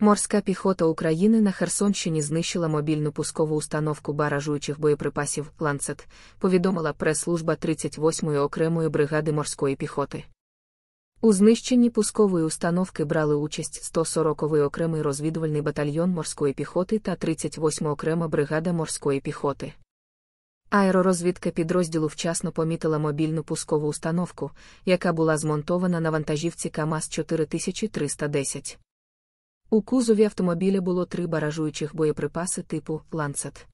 Морська піхота України на Херсонщині знищила мобільну пускову установку баражуючих боєприпасів ланцет, повідомила прес-служба 38-ї окремої бригади морської піхоти. У знищенні пускової установки брали участь 140-й окремий розвідувальний батальйон морської піхоти та 38-ма окрема бригада морської піхоти. Аеророзвідка підрозділу вчасно помітила мобільну пускову установку, яка була змонтована на вантажівці КАМАЗ 4310. У кузові автомобіля було три баражуючих боєприпаси типу ланцет.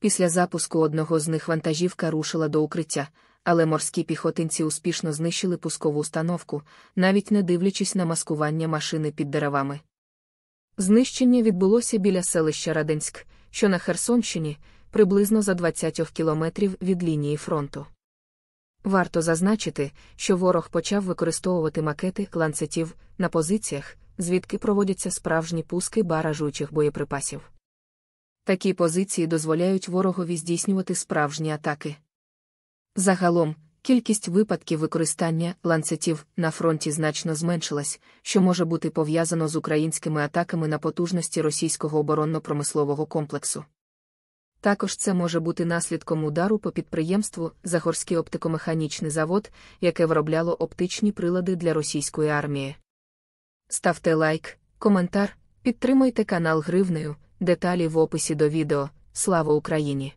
Після запуску одного з них вантажівка рушила до укриття, але морські піхотинці успішно знищили пускову установку, навіть не дивлячись на маскування машини під деревами. Знищення відбулося біля селища Раденськ, що на Херсонщині, приблизно за 20 кілометрів від лінії фронту. Варто зазначити, що ворог почав використовувати макети ланцетів на позиціях звідки проводяться справжні пуски баражуючих боєприпасів. Такі позиції дозволяють ворогові здійснювати справжні атаки. Загалом, кількість випадків використання ланцетів на фронті значно зменшилась, що може бути пов'язано з українськими атаками на потужності російського оборонно-промислового комплексу. Також це може бути наслідком удару по підприємству Загорський оптикомеханічний завод, яке виробляло оптичні прилади для російської армії. Ставте лайк, коментар, підтримуйте канал Гривнею, деталі в описі до відео. Слава Україні!